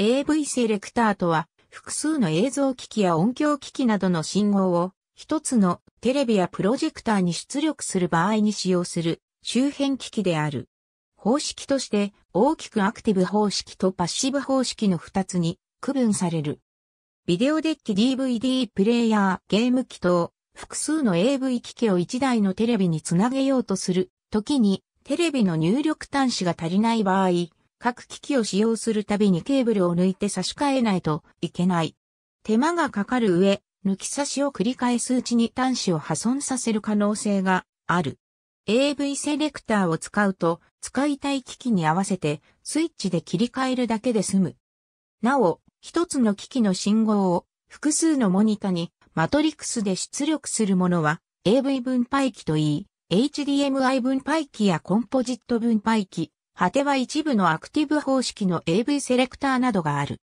AV セレクターとは、複数の映像機器や音響機器などの信号を、一つのテレビやプロジェクターに出力する場合に使用する周辺機器である。方式として大きくアクティブ方式とパッシブ方式の二つに区分される。ビデオデッキ DVD プレイヤーゲーム機等複数の AV 機器を一台のテレビにつなげようとするときにテレビの入力端子が足りない場合、各機器を使用するたびにケーブルを抜いて差し替えないといけない。手間がかかる上、抜き差しを繰り返すうちに端子を破損させる可能性がある。AV セレクターを使うと、使いたい機器に合わせてスイッチで切り替えるだけで済む。なお、一つの機器の信号を複数のモニタにマトリクスで出力するものは AV 分配器といい、HDMI 分配器やコンポジット分配器、果ては一部のアクティブ方式の AV セレクターなどがある。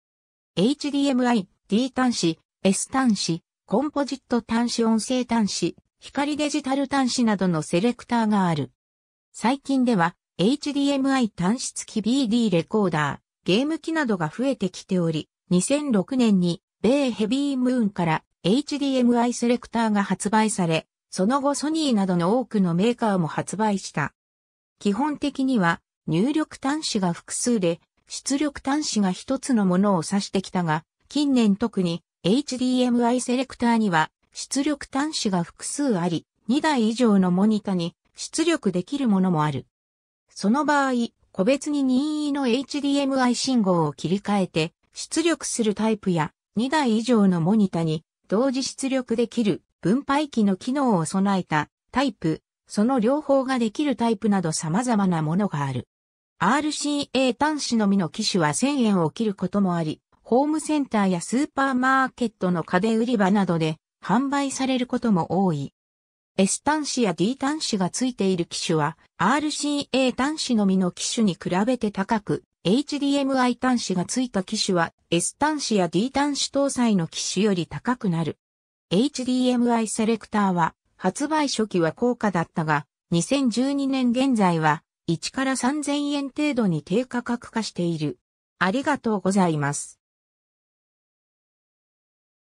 HDMI、D 端子、S 端子、コンポジット端子音声端子、光デジタル端子などのセレクターがある。最近では HDMI 端子付き BD レコーダー、ゲーム機などが増えてきており、2006年に米ヘビームーンから HDMI セレクターが発売され、その後ソニーなどの多くのメーカーも発売した。基本的には入力端子が複数で、出力端子が一つのものを指してきたが、近年特に HDMI セレクターには出力端子が複数あり、2台以上のモニタに出力できるものもある。その場合、個別に任意の HDMI 信号を切り替えて出力するタイプや2台以上のモニタに同時出力できる分配器の機能を備えたタイプ、その両方ができるタイプなど様々なものがある。RCA 端子のみの機種は1000円を切ることもあり、ホームセンターやスーパーマーケットの家電売り場などで販売されることも多い。S 端子や D 端子が付いている機種は RCA 端子のみの機種に比べて高く、HDMI 端子が付いた機種は S 端子や D 端子搭載の機種より高くなる。HDMI セレクターは発売初期は高価だったが、2012年現在は1から3000円程度に低価格化している。ありがとうございます。